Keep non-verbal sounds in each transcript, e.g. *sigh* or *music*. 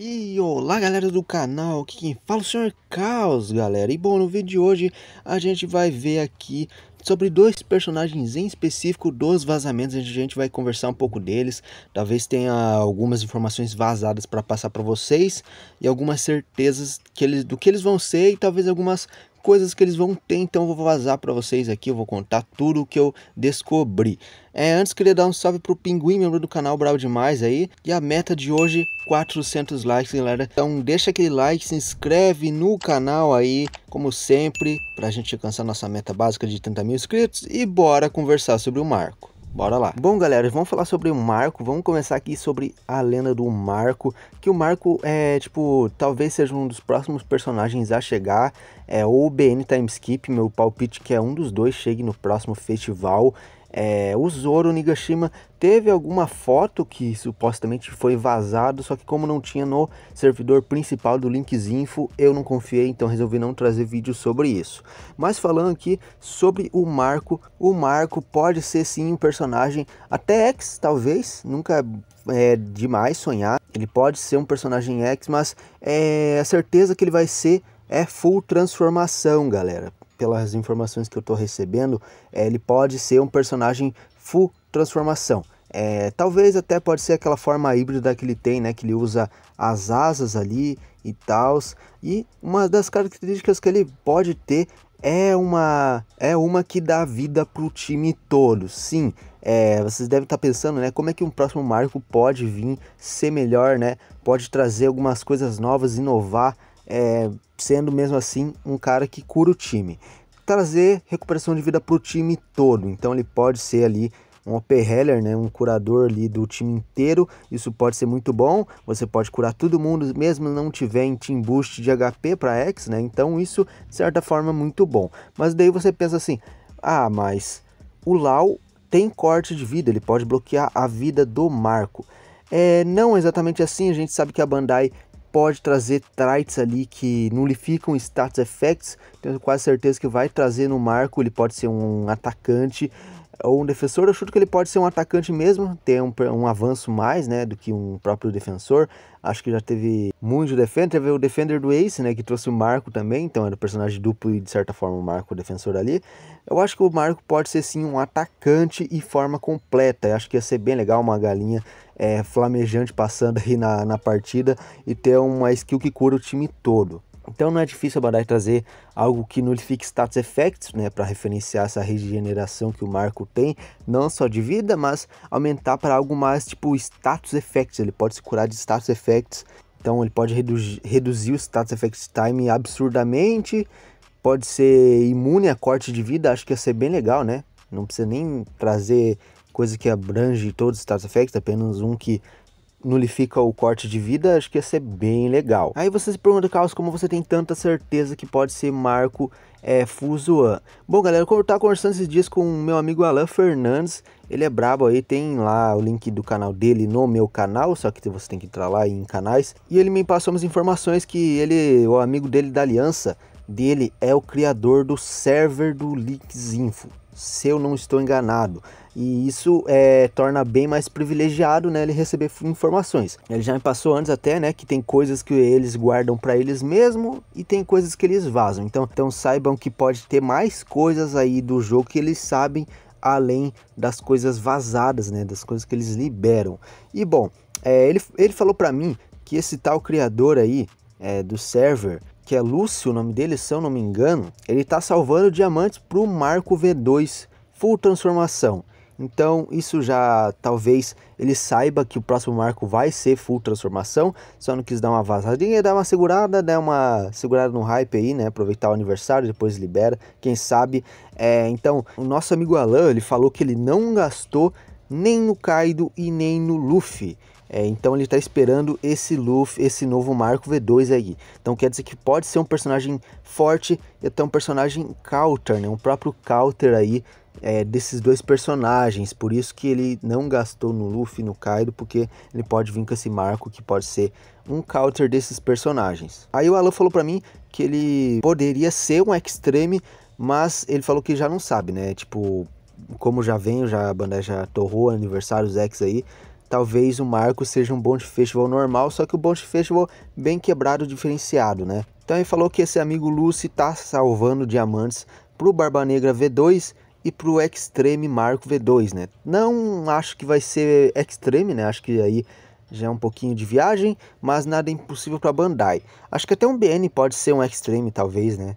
E olá galera do canal, aqui quem fala é o Sr. Caos galera E bom, no vídeo de hoje a gente vai ver aqui sobre dois personagens em específico dos vazamentos A gente vai conversar um pouco deles, talvez tenha algumas informações vazadas para passar para vocês E algumas certezas que eles, do que eles vão ser e talvez algumas coisas que eles vão ter, então eu vou vazar para vocês aqui, eu vou contar tudo o que eu descobri. É, antes queria dar um salve pro Pinguim, membro do canal Brau Demais aí, e a meta de hoje, 400 likes, galera. Então deixa aquele like, se inscreve no canal aí, como sempre, pra gente alcançar nossa meta básica de 30 mil inscritos, e bora conversar sobre o marco. Bora lá. Bom, galera, vamos falar sobre o Marco. Vamos começar aqui sobre a lenda do Marco. Que o Marco é, tipo, talvez seja um dos próximos personagens a chegar. É ou o BN Timeskip, meu palpite que é um dos dois chegue no próximo festival é, o Zoro Nigashima teve alguma foto que supostamente foi vazado, só que como não tinha no servidor principal do Linkzinfo, eu não confiei, então resolvi não trazer vídeo sobre isso. Mas falando aqui sobre o Marco, o Marco pode ser sim um personagem até X, talvez, nunca é demais sonhar. Ele pode ser um personagem X, mas é a certeza que ele vai ser é full transformação, galera pelas informações que eu estou recebendo, é, ele pode ser um personagem full transformação. É, talvez até pode ser aquela forma híbrida que ele tem, né? Que ele usa as asas ali e tal. E uma das características que ele pode ter é uma é uma que dá vida para o time todo. Sim, é, vocês devem estar tá pensando, né? Como é que um próximo marco pode vir ser melhor, né? Pode trazer algumas coisas novas, inovar é, sendo mesmo assim um cara que cura o time. Trazer recuperação de vida para o time todo, então ele pode ser ali um OP Heller, né, um curador ali do time inteiro, isso pode ser muito bom, você pode curar todo mundo, mesmo não tiver em team boost de HP para X, né, então isso, de certa forma, é muito bom. Mas daí você pensa assim, ah, mas o Lau tem corte de vida, ele pode bloquear a vida do Marco. É, não exatamente assim, a gente sabe que a Bandai pode trazer traits ali que nulificam status effects, tenho quase certeza que vai trazer no marco, ele pode ser um atacante, ou um defensor, eu chuto que ele pode ser um atacante mesmo, ter um, um avanço mais, né, do que um próprio defensor. Acho que já teve muito defender, teve o defender do Ace, né, que trouxe o Marco também, então era um personagem duplo e de certa forma o Marco o defensor ali. Eu acho que o Marco pode ser sim um atacante e forma completa. Eu acho que ia ser bem legal uma galinha é, flamejante passando *laughs* aí na, na partida e ter uma skill que cura o time todo. Então não é difícil a Bandai trazer algo que nullifique status effects, né, para referenciar essa regeneração que o Marco tem, não só de vida, mas aumentar para algo mais tipo status effects, ele pode se curar de status effects, então ele pode redu reduzir o status effects time absurdamente, pode ser imune a corte de vida, acho que ia ser bem legal, né? Não precisa nem trazer coisa que abrange todos os status effects, apenas um que nulifica o corte de vida, acho que ia ser bem legal. Aí você se pergunta, Carlos, como você tem tanta certeza que pode ser Marco é, Fuzuan? Bom, galera, eu estava conversando esses dias com o meu amigo Alan Fernandes, ele é brabo aí, tem lá o link do canal dele no meu canal, só que você tem que entrar lá em canais. E ele me passou umas informações que ele, o amigo dele da aliança, dele é o criador do server do Leaks Info se eu não estou enganado. E isso é, torna bem mais privilegiado né, ele receber informações. Ele já me passou antes até né, que tem coisas que eles guardam para eles mesmo e tem coisas que eles vazam. Então, então saibam que pode ter mais coisas aí do jogo que eles sabem além das coisas vazadas, né, das coisas que eles liberam. E bom, é, ele, ele falou para mim que esse tal criador aí é, do server que é Lúcio, o nome dele, se eu não me engano, ele está salvando diamantes para o Marco V2 Full Transformação. Então, isso já talvez ele saiba que o próximo marco vai ser full transformação, só não quis dar uma vazadinha, dar uma segurada, dar uma segurada no hype aí, né? Aproveitar o aniversário, depois libera, quem sabe. É, então, o nosso amigo Alan, ele falou que ele não gastou nem no Kaido e nem no Luffy. É, então ele está esperando esse Luffy, esse novo Marco V2 aí. Então quer dizer que pode ser um personagem forte e até um personagem counter, né? Um próprio counter aí é, desses dois personagens. Por isso que ele não gastou no Luffy no Kaido, porque ele pode vir com esse Marco que pode ser um counter desses personagens. Aí o Alan falou para mim que ele poderia ser um Extreme, mas ele falou que já não sabe, né? Tipo, como já vem já a Bandeja torrou aniversário os X aí, talvez o Marco seja um bonde Festival normal, só que o bonde Festival bem quebrado, diferenciado, né? Então ele falou que esse amigo Lucy tá salvando diamantes pro Barba Negra V2 e pro Extreme Marco V2, né? Não acho que vai ser Extreme, né? Acho que aí já é um pouquinho de viagem, mas nada impossível para Bandai. Acho que até um BN pode ser um Extreme, talvez, né?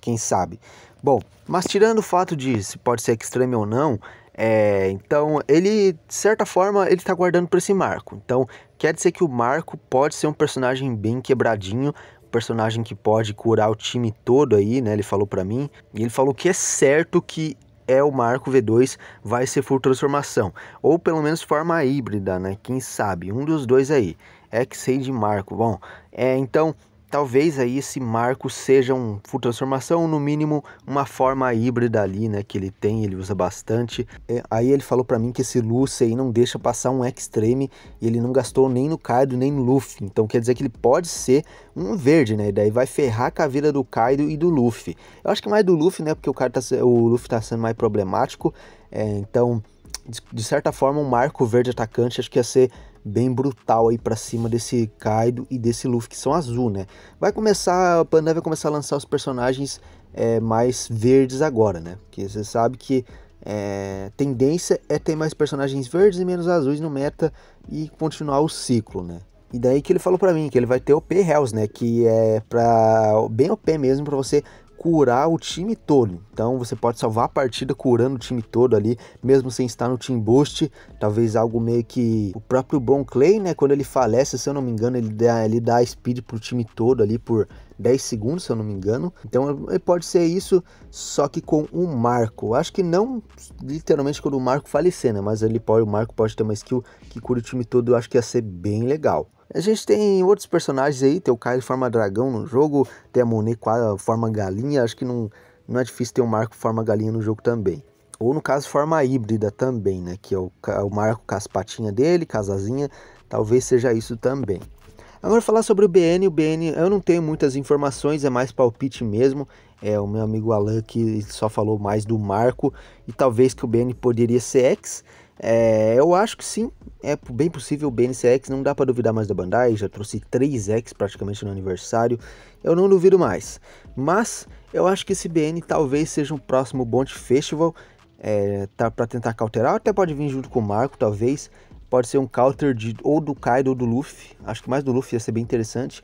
Quem sabe. Bom, mas tirando o fato de se pode ser Extreme ou não, é, então, ele, de certa forma, ele está guardando para esse Marco. Então, quer dizer que o Marco pode ser um personagem bem quebradinho, um personagem que pode curar o time todo aí, né? Ele falou para mim. E ele falou que é certo que é o Marco V2 vai ser full transformação, ou pelo menos forma híbrida, né? Quem sabe, um dos dois aí. é sei de Marco. Bom, é, então talvez aí esse marco seja um full transformação, no mínimo uma forma híbrida ali, né, que ele tem, ele usa bastante. É, aí ele falou para mim que esse Luce aí não deixa passar um extreme e ele não gastou nem no Kaido nem no Luffy, então quer dizer que ele pode ser um verde, né, e daí vai ferrar com a vida do Kaido e do Luffy. Eu acho que mais do Luffy, né, porque o, cara tá, o Luffy tá sendo mais problemático, é, então de certa forma, um marco verde atacante acho que ia ser bem brutal aí para cima desse Kaido e desse Luffy que são azul, né? Vai começar, a Pandan vai começar a lançar os personagens é, mais verdes agora, né? Porque você sabe que é, tendência é ter mais personagens verdes e menos azuis no meta e continuar o ciclo, né? E daí que ele falou para mim que ele vai ter OP Hells, né? Que é pra, bem OP mesmo para você curar o time todo. Então você pode salvar a partida curando o time todo ali, mesmo sem estar no team boost. Talvez algo meio que o próprio Bon Clay, né? Quando ele falece, se eu não me engano, ele dá, ele dá speed pro time todo ali por 10 segundos, se eu não me engano. Então eh, pode ser isso, só que com um marco. Acho que não literalmente quando o marco falecer, né? Mas ele pode, o marco pode ter uma skill que cura o time todo, eu acho que ia ser bem legal. A gente tem outros personagens aí, tem o Caio forma dragão no jogo, tem a Monet forma galinha, acho que não, não é difícil ter um marco forma galinha no jogo também ou no caso forma híbrida também, né? Que é o, o Marco com as patinhas dele, casazinha, talvez seja isso também. Agora falar sobre o BN, o BN eu não tenho muitas informações, é mais palpite mesmo. É o meu amigo Alan que só falou mais do Marco e talvez que o BN poderia ser X. É, eu acho que sim, é bem possível o BN ser X não dá para duvidar mais da Bandai, já trouxe 3X praticamente no aniversário, eu não duvido mais. Mas eu acho que esse BN talvez seja um próximo Bond Festival, é, tá, para tentar cauterar, até pode vir junto com o Marco, talvez, Pode ser um counter de, ou do Kaido ou do Luffy. Acho que mais do Luffy ia ser bem interessante.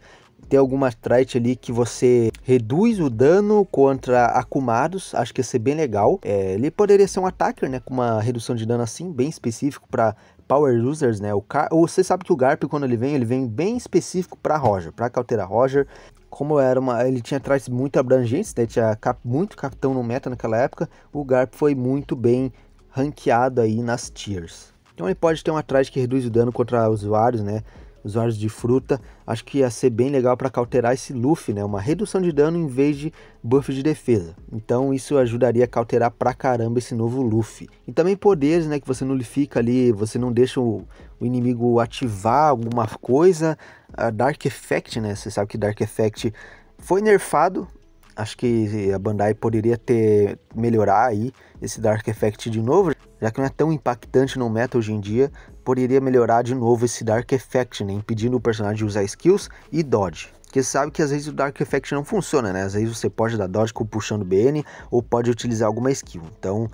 Tem alguma trait ali que você reduz o dano contra acumados, acho que ia ser bem legal. É, ele poderia ser um attacker, né, com uma redução de dano assim, bem específico para power users, né? O Car... Você sabe que o Garp, quando ele vem, ele vem bem específico para Roger, para cauterar Roger. Como era uma, ele tinha traits muito abrangentes, né? tinha cap... muito capitão no meta naquela época, o Garp foi muito bem ranqueado aí nas tiers. Então ele pode ter um atrás que reduz o dano contra usuários, né? Usuários de fruta. Acho que ia ser bem legal para cauterar esse Luffy, né? Uma redução de dano em vez de buff de defesa. Então isso ajudaria a cauterar pra caramba esse novo Luffy. E também poderes, né? Que você nulifica ali, você não deixa o, o inimigo ativar alguma coisa. A Dark Effect, né? Você sabe que Dark Effect foi nerfado, acho que a Bandai poderia ter melhorar aí esse Dark Effect de novo, já que não é tão impactante no meta hoje em dia, poderia melhorar de novo esse Dark Effect, né? impedindo o personagem de usar skills e dodge. Porque sabe que às vezes o Dark Effect não funciona, né? Às vezes você pode dar dodge com puxando BN ou pode utilizar alguma skill. Então,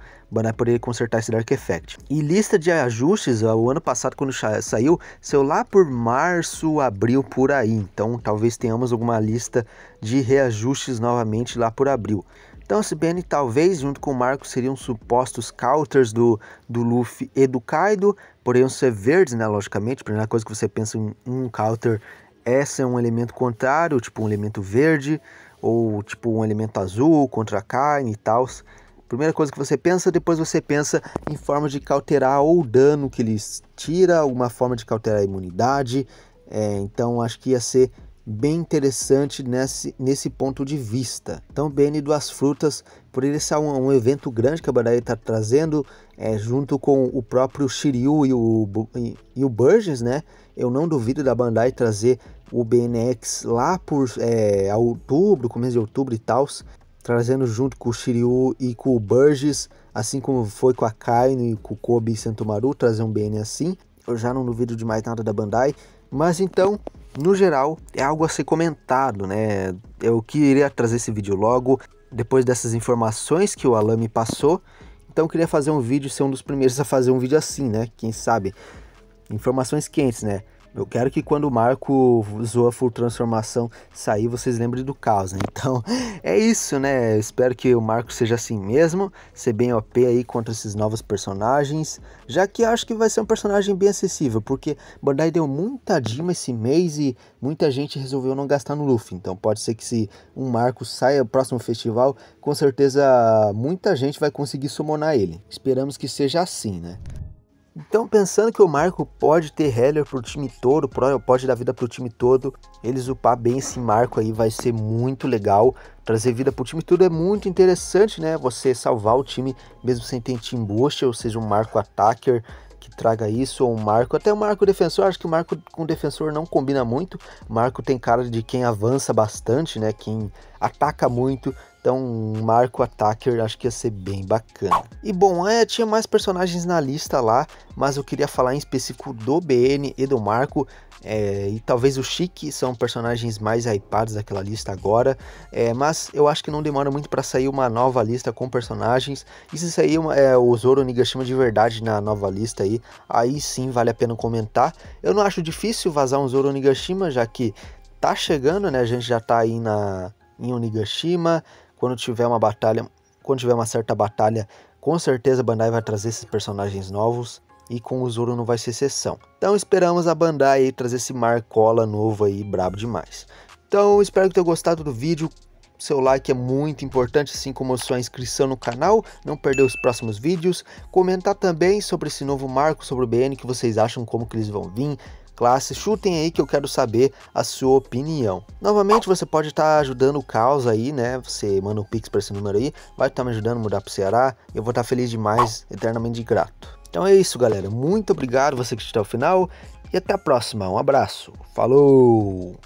por ele consertar esse Dark Effect. E lista de ajustes, o ano passado quando saiu, saiu lá por março, abril, por aí. Então, talvez tenhamos alguma lista de reajustes novamente lá por abril. Então esse BN talvez, junto com o Marco, seriam supostos counters do, do Luffy e do Kaido, porém ser verdes, né, logicamente, a primeira coisa que você pensa em um counter essa é um elemento contrário, tipo um elemento verde, ou tipo um elemento azul contra a carne e tal. Primeira coisa que você pensa, depois você pensa em forma de cauterar ou dano que eles tira, uma forma de cauterar a imunidade. É, então acho que ia ser bem interessante nesse, nesse ponto de vista. Então, BN Duas Frutas, por ele ser um, um evento grande que a Bandai está trazendo, é, junto com o próprio Shiryu e o, e, e o Burgess, né? Eu não duvido da Bandai trazer o BNX lá por é, outubro, começo de outubro e tal, trazendo junto com o Shiryu e com o Burgess, assim como foi com a Kaino e com o Kobe e Santomaru, trazer um BN assim. Eu já não duvido de mais nada da Bandai, mas então, no geral, é algo a ser comentado, né? Eu queria trazer esse vídeo logo, depois dessas informações que o Alan me passou, então queria fazer um vídeo, ser um dos primeiros a fazer um vídeo assim, né? Quem sabe? Informações quentes, né? Eu quero que quando o Marco Zoa Full Transformação sair, vocês lembrem do caos, né? *laughs* Então, é isso, né? espero que o Marco seja assim mesmo, ser bem OP aí contra esses novos personagens, já que acho que vai ser um personagem bem acessível, porque Bandai deu muita dima esse mês e muita gente resolveu não gastar no Luffy. Então, pode ser que se um Marco saia ao próximo festival, com certeza muita gente vai conseguir summonar ele. Esperamos que seja assim, né? Então, pensando que o Marco pode ter Heller pro time todo, pode dar vida pro time todo, eles upar bem esse Marco aí vai ser muito legal. Trazer vida pro time todo é muito interessante, né? Você salvar o time mesmo sem ter team boost, ou seja, um Marco attacker que traga isso, ou um Marco, até o um Marco defensor, acho que o Marco com defensor não combina muito. Marco tem cara de quem avança bastante, né? Quem ataca muito, então um Marco Attacker acho que ia ser bem bacana. E bom, é, tinha mais personagens na lista lá, mas eu queria falar em específico do BN e do Marco, é, e talvez o Chique são personagens mais hypados daquela lista agora, é, mas eu acho que não demora muito para sair uma nova lista com personagens, e se sair uma, é, o Zoro Nigashima de verdade na nova lista aí, aí sim vale a pena comentar. Eu não acho difícil vazar um Zoro Nigashima, já que tá chegando, né, a gente já tá aí na em Onigashima. Quando tiver uma batalha, quando tiver uma certa batalha, com certeza a Bandai vai trazer esses personagens novos e com o Zoro não vai ser exceção. Então esperamos a Bandai aí trazer esse Marcola novo aí, brabo demais. Então espero que tenha gostado do vídeo. Seu like é muito importante, assim como sua inscrição no canal, não perder os próximos vídeos. Comentar também sobre esse novo marco, sobre o BN, que vocês acham, como que eles vão vir, classe, chutem aí que eu quero saber a sua opinião. Novamente, você pode estar tá ajudando o caos aí, né? Você manda um pix para esse número aí, vai estar tá me ajudando a mudar pro Ceará. Eu vou estar tá feliz demais, eternamente grato. Então é isso, galera. Muito obrigado você que está ao final e até a próxima. Um abraço. Falou!